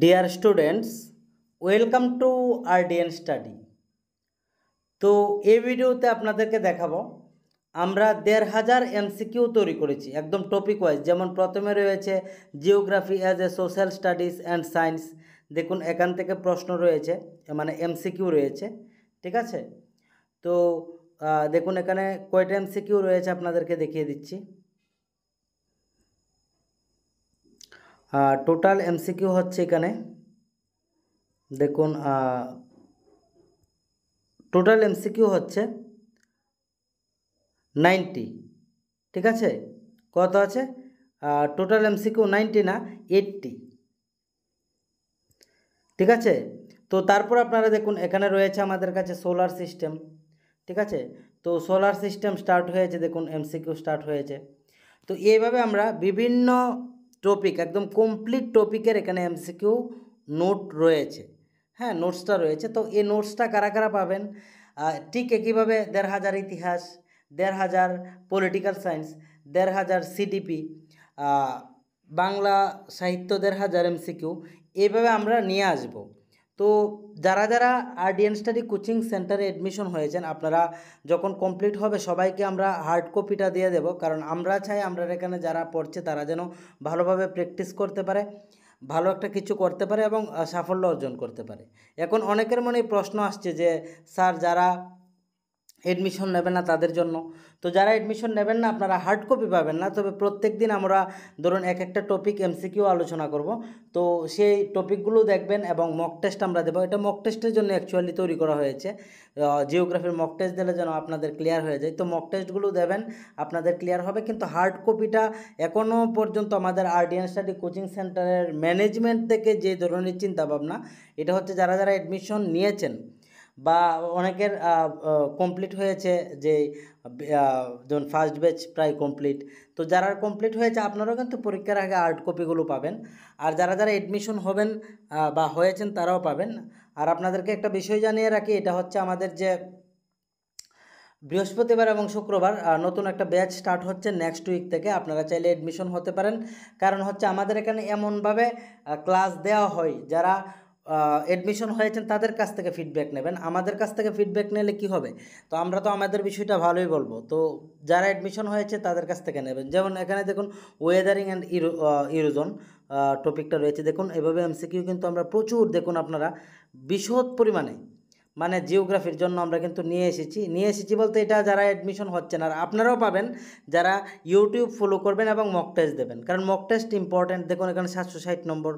deer students welcome to RDN study তো এই ভিডিওতে আপনাদেরকে দেখাবো আমরা দেড় হাজার এমসিকিউ তৈরি করেছি একদম টপিক ওয়াইজ যেমন প্রথমে রয়েছে geography as a social studies and science দেখুন এখান থেকে প্রশ্ন রয়েছে মানে এমসিকিউ রয়েছে ঠিক আছে তো দেখুন এখানে কয়টা এমসিকিউ রয়েছে আপনাদেরকে দেখিয়ে দিচ্ছি টোটাল এমসিকিউ হচ্ছে এখানে দেখুন টোটাল এমসিকিউ হচ্ছে নাইনটি ঠিক আছে কত আছে টোটাল এমসিকিউ নাইনটি না এইটটি ঠিক আছে তো তারপর আপনারা দেখুন এখানে রয়েছে আমাদের কাছে সোলার সিস্টেম ঠিক আছে তো সোলার সিস্টেম স্টার্ট হয়েছে দেখুন এমসিকিউ স্টার্ট হয়েছে তো এইভাবে আমরা বিভিন্ন টপিক একদম কমপ্লিট টপিকের এখানে এমসিকিউ নোট রয়েছে হ্যাঁ নোটসটা রয়েছে তো এই নোটসটা কারা কারা পাবেন ঠিক একইভাবে দেড় হাজার ইতিহাস দেড় হাজার পলিটিক্যাল সায়েন্স দেড় হাজার সিডিপি বাংলা সাহিত্য দেড় হাজার এমসিকিউ এইভাবে আমরা নিয়ে আসবো তো যারা যারা আর্ডিয়ান স্টাডি কোচিং সেন্টারে অ্যাডমিশন হয়েছেন আপনারা যখন কমপ্লিট হবে সবাইকে আমরা হার্ড কপিটা দিয়ে দেব কারণ আমরা চাই আমরা এখানে যারা পড়ছে তারা যেন ভালোভাবে প্র্যাকটিস করতে পারে ভালো একটা কিছু করতে পারে এবং সাফল্য অর্জন করতে পারে এখন অনেকের মনে প্রশ্ন আসছে যে স্যার যারা অ্যাডমিশন নেবেন না তাদের জন্য তো যারা অ্যাডমিশন নেবেন না আপনারা হার্ড কপি পাবেন না তবে প্রত্যেক দিন আমরা ধরুন এক একটা টপিক এমসিকিউ আলোচনা করব তো সেই টপিকগুলো দেখবেন এবং মক টেস্ট আমরা দেবো এটা মক টেস্টের জন্য অ্যাকচুয়ালি তৈরি করা হয়েছে জিওগ্রাফির মক টেস্ট দিলে যেন আপনাদের ক্লিয়ার হয়ে যায় তো মক টেস্টগুলো দেবেন আপনাদের ক্লিয়ার হবে কিন্তু হার্ড কপিটা এখনও পর্যন্ত আমাদের আর্ডিয়ান স্টাডি কোচিং সেন্টারের ম্যানেজমেন্ট থেকে যে ধরনের চিন্তাভাবনা এটা হচ্ছে যারা যারা অ্যাডমিশন নিয়েছেন বা অনেকের কমপ্লিট হয়েছে যে যেমন ফার্স্ট ব্যাচ প্রায় কমপ্লিট তো যারা কমপ্লিট হয়েছে আপনারাও কিন্তু পরীক্ষার আগে আর্ট কপিগুলো পাবেন আর যারা যারা এডমিশন হবেন বা হয়েছেন তারাও পাবেন আর আপনাদেরকে একটা বিষয় জানিয়ে রাখি এটা হচ্ছে আমাদের যে বৃহস্পতিবার এবং শুক্রবার নতুন একটা ব্যাচ স্টার্ট হচ্ছে নেক্সট উইক থেকে আপনারা চাইলে এডমিশন হতে পারেন কারণ হচ্ছে আমাদের এখানে এমনভাবে ক্লাস দেওয়া হয় যারা অ্যাডমিশন হয়েছেন তাদের কাছ থেকে ফিডব্যাক নেবেন আমাদের কাছ থেকে ফিডব্যাক নিলে কি হবে তো আমরা তো আমাদের বিষয়টা ভালোই বলবো তো যারা অ্যাডমিশন হয়েছে তাদের কাছ থেকে নেবেন যেমন এখানে দেখুন ওয়েদারিং অ্যান্ড ইরো ইরোজন টপিকটা রয়েছে দেখুন এভাবে এমসিকিউ কিন্তু আমরা প্রচুর দেখুন আপনারা বিশদ পরিমাণে মানে জিওগ্রাফির জন্য আমরা কিন্তু নিয়ে এসেছি নিয়ে এসেছি বলতে এটা যারা অ্যাডমিশন হচ্ছেন আর আপনারাও পাবেন যারা ইউটিউব ফলো করবেন এবং মক টেস্ট দেবেন কারণ মক টেস্ট ইম্পর্ট্যান্ট দেখুন এখানে সাতশো ষাট নম্বর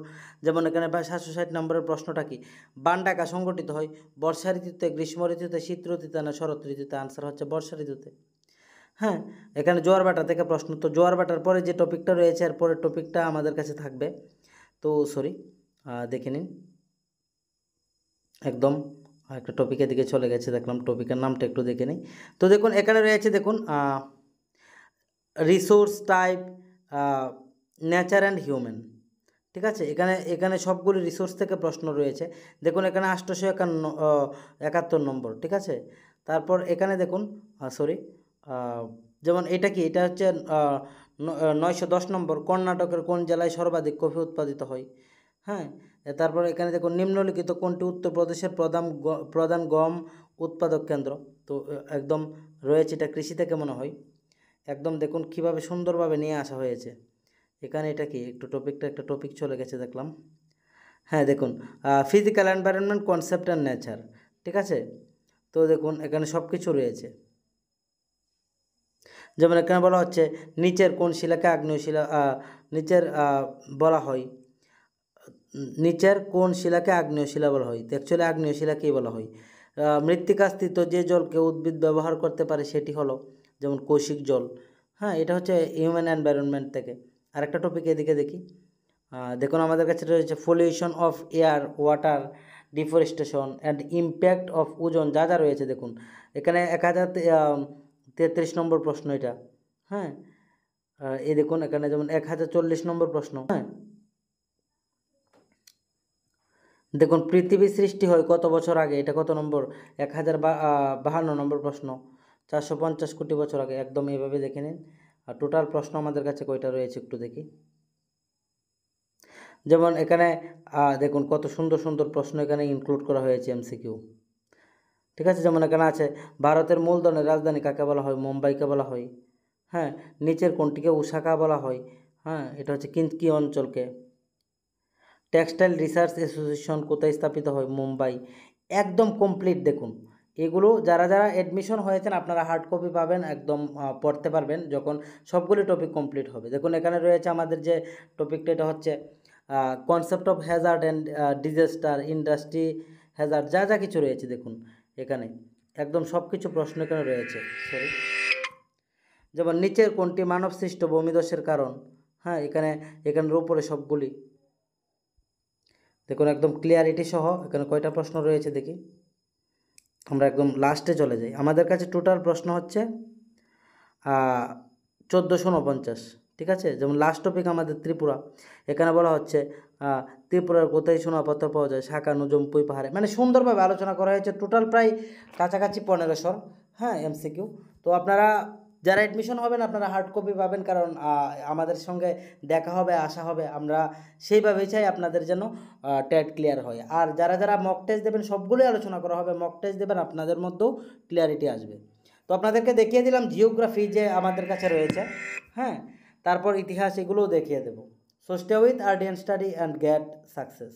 যেমন এখানে সাতশো ষাট নম্বরের প্রশ্নটা কি বান ডাকা সংগঠিত হয় বর্ষা ঋতুতে গ্রীষ্ম ঋতুতে শীত ঋতুতে না শরৎ ঋতুতে আনসার হচ্ছে বর্ষা ঋতুতে হ্যাঁ এখানে জোয়ার বাটা থেকে প্রশ্ন তো জোয়ার বাটার পরে যে টপিকটা রয়েছে এর পরের টপিকটা আমাদের কাছে থাকবে তো সরি দেখে নিন একদম একটা টপিকের দিকে চলে গেছে দেখলাম টপিকের নামটা একটু দেখে নিই তো দেখুন এখানে রয়েছে দেখুন resource type nature and human ঠিক আছে এখানে এখানে সবগুলি রিসোর্স থেকে প্রশ্ন রয়েছে দেখুন এখানে আষ্টশো একান্ন একাত্তর নম্বর ঠিক আছে তারপর এখানে দেখুন সরি যেমন এটা কি এটা হচ্ছে নয়শো দশ নম্বর কর্ণাটকের কোন জেলায় সর্বাধিক কফি উৎপাদিত হয় হ্যাঁ তারপর এখানে দেখুন নিম্নলিখিত কোনটি উত্তরপ্রদেশের প্রধান প্রধান গম উৎপাদক কেন্দ্র তো একদম রয়েছে এটা কৃষিতে কেমন হয় একদম দেখুন কিভাবে সুন্দরভাবে নিয়ে আসা হয়েছে এখানে এটা কি একটু টপিকটা একটা টপিক চলে গেছে দেখলাম হ্যাঁ দেখুন physical environment concept and nature ঠিক আছে তো দেখুন এখানে সব কিছু রয়েছে যেমন এখানে বলা হচ্ছে নিচের কোন শিলাকে আগ্নেয় শিলা নিচের বলা হয় নিচের কোন শিলাকে আগ্নেয় শিলা বলা হয় অ্যাকচুয়ালি আগ্নেয় শিলাকেই বলা হয় মৃত্তিকাস্থিত যে জলকে উদ্ভিদ ব্যবহার করতে পারে সেটি হলো যেমন কৌশিক জল হ্যাঁ এটা হচ্ছে হিউম্যান এনভায়রনমেন্ট থেকে আরেকটা টপিক এদিকে দেখি দেখুন আমাদের কাছে রয়েছে pollution of air water deforestation and impact of ozone যা যা রয়েছে দেখুন এখানে এক হাজার তেত্রিশ নম্বর প্রশ্ন এটা হ্যাঁ এই দেখুন এখানে যেমন এক হাজার চল্লিশ নম্বর প্রশ্ন হ্যাঁ দেখুন পৃথিবী সৃষ্টি হয় কত বছর আগে এটা কত নম্বর এক হাজার বাহান্ন নম্বর প্রশ্ন চারশো পঞ্চাশ কোটি বছর আগে একদম এভাবে দেখে নিন আর টোটাল প্রশ্ন আমাদের কাছে কয়টা রয়েছে একটু দেখি যেমন এখানে দেখুন কত সুন্দর সুন্দর প্রশ্ন এখানে ইনক্লুড করা হয়েছে এমসিকিউ ঠিক আছে যেমন এখানে আছে ভারতের মূলধনের রাজধানী কাকে বলা হয় মুম্বাইকে বলা হয় হ্যাঁ নিচের কোনটিকে উষাকা বলা হয় হ্যাঁ এটা হচ্ছে কি অঞ্চলকে টেক্সটাইল রিসার্চ অ্যাসোসিয়েশন কোথায় স্থাপিত হয় মুম্বাই একদম কমপ্লিট দেখুন এগুলো যারা যারা অ্যাডমিশন হয়েছেন আপনারা হার্ড কপি পাবেন একদম পড়তে পারবেন যখন সবগুলি টপিক কমপ্লিট হবে দেখুন এখানে রয়েছে আমাদের যে টপিকটা এটা হচ্ছে concept of hazard and disaster industry hazard যা যা কিছু রয়েছে দেখুন এখানে একদম সব কিছু প্রশ্ন এখানে রয়েছে সরি যেমন নিচের কোনটি মানব সৃষ্ট ভূমিদোষের কারণ হ্যাঁ এখানে এখানের উপরে সবগুলি দেখুন একদম ক্লিয়ারিটি সহ এখানে কয়টা প্রশ্ন রয়েছে দেখি আমরা একদম লাস্টে চলে যাই আমাদের কাছে টোটাল প্রশ্ন হচ্ছে চোদ্দোশো উনপঞ্চাশ ঠিক আছে যেমন লাস্ট টপিক আমাদের ত্রিপুরা এখানে বলা হচ্ছে ত্রিপুরার কোথায় সোনাপত্র পাওয়া যায় শাখা নুজমপুই পাহাড়ে মানে সুন্দরভাবে আলোচনা করা হয়েছে টোটাল প্রায় কাছাকাছি পনেরোশোর হ্যাঁ এমসিকিউ তো আপনারা যারা অ্যাডমিশন হবেন আপনারা হার্ড কপি পাবেন কারণ আমাদের সঙ্গে দেখা হবে আসা হবে আমরা সেইভাবে চাই আপনাদের যেন ট্যাট ক্লিয়ার হয় আর যারা যারা মক টেস্ট দেবেন সবগুলোই আলোচনা করা হবে মক টেস্ট দেবেন আপনাদের মধ্যেও ক্লিয়ারিটি আসবে তো আপনাদেরকে দেখিয়ে দিলাম জিওগ্রাফি যে আমাদের কাছে রয়েছে হ্যাঁ তারপর ইতিহাস এগুলোও দেখিয়ে দেবো সোস্টে উইথ আর RDN study and get success